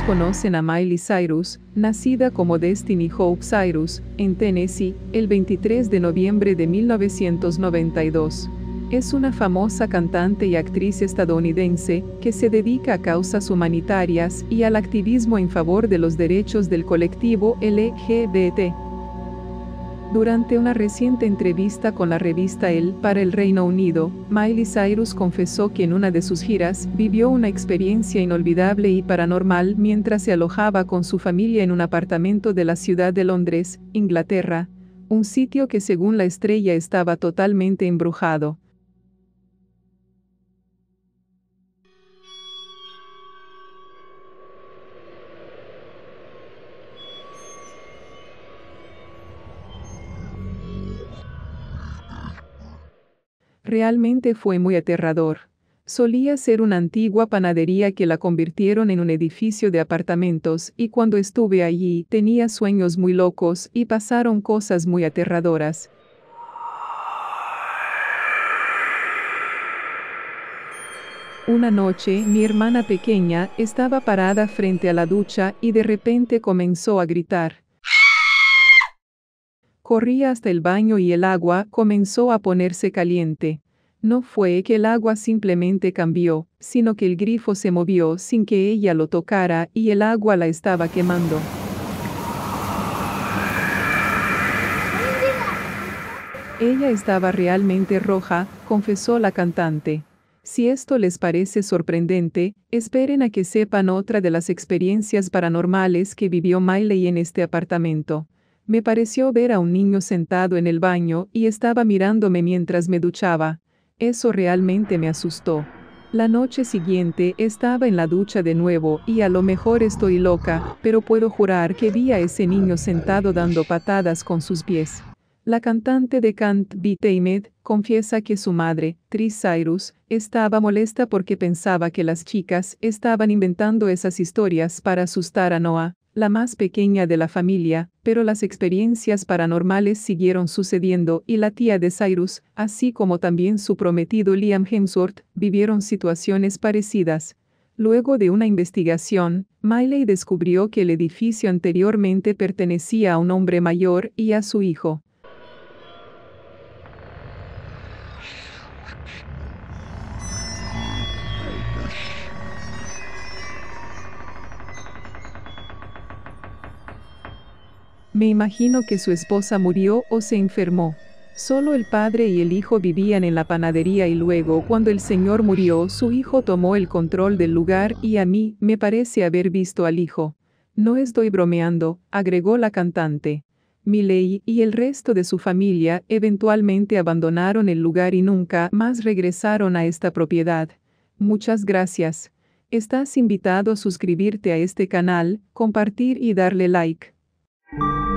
conocen a Miley Cyrus, nacida como Destiny Hope Cyrus, en Tennessee, el 23 de noviembre de 1992. Es una famosa cantante y actriz estadounidense que se dedica a causas humanitarias y al activismo en favor de los derechos del colectivo LGBT. Durante una reciente entrevista con la revista El para el Reino Unido, Miley Cyrus confesó que en una de sus giras vivió una experiencia inolvidable y paranormal mientras se alojaba con su familia en un apartamento de la ciudad de Londres, Inglaterra, un sitio que según la estrella estaba totalmente embrujado. Realmente fue muy aterrador. Solía ser una antigua panadería que la convirtieron en un edificio de apartamentos y cuando estuve allí tenía sueños muy locos y pasaron cosas muy aterradoras. Una noche mi hermana pequeña estaba parada frente a la ducha y de repente comenzó a gritar. Corría hasta el baño y el agua comenzó a ponerse caliente. No fue que el agua simplemente cambió, sino que el grifo se movió sin que ella lo tocara y el agua la estaba quemando. Ella estaba realmente roja, confesó la cantante. Si esto les parece sorprendente, esperen a que sepan otra de las experiencias paranormales que vivió Miley en este apartamento me pareció ver a un niño sentado en el baño y estaba mirándome mientras me duchaba. Eso realmente me asustó. La noche siguiente estaba en la ducha de nuevo y a lo mejor estoy loca, pero puedo jurar que vi a ese niño sentado dando patadas con sus pies. La cantante de Can't Be Tamed confiesa que su madre, Tris Cyrus, estaba molesta porque pensaba que las chicas estaban inventando esas historias para asustar a Noah, la más pequeña de la familia, pero las experiencias paranormales siguieron sucediendo y la tía de Cyrus, así como también su prometido Liam Hemsworth, vivieron situaciones parecidas. Luego de una investigación, Miley descubrió que el edificio anteriormente pertenecía a un hombre mayor y a su hijo. Me imagino que su esposa murió o se enfermó. Solo el padre y el hijo vivían en la panadería y luego cuando el señor murió su hijo tomó el control del lugar y a mí me parece haber visto al hijo. No estoy bromeando, agregó la cantante. Miley y el resto de su familia eventualmente abandonaron el lugar y nunca más regresaron a esta propiedad. Muchas gracias. Estás invitado a suscribirte a este canal, compartir y darle like. thank you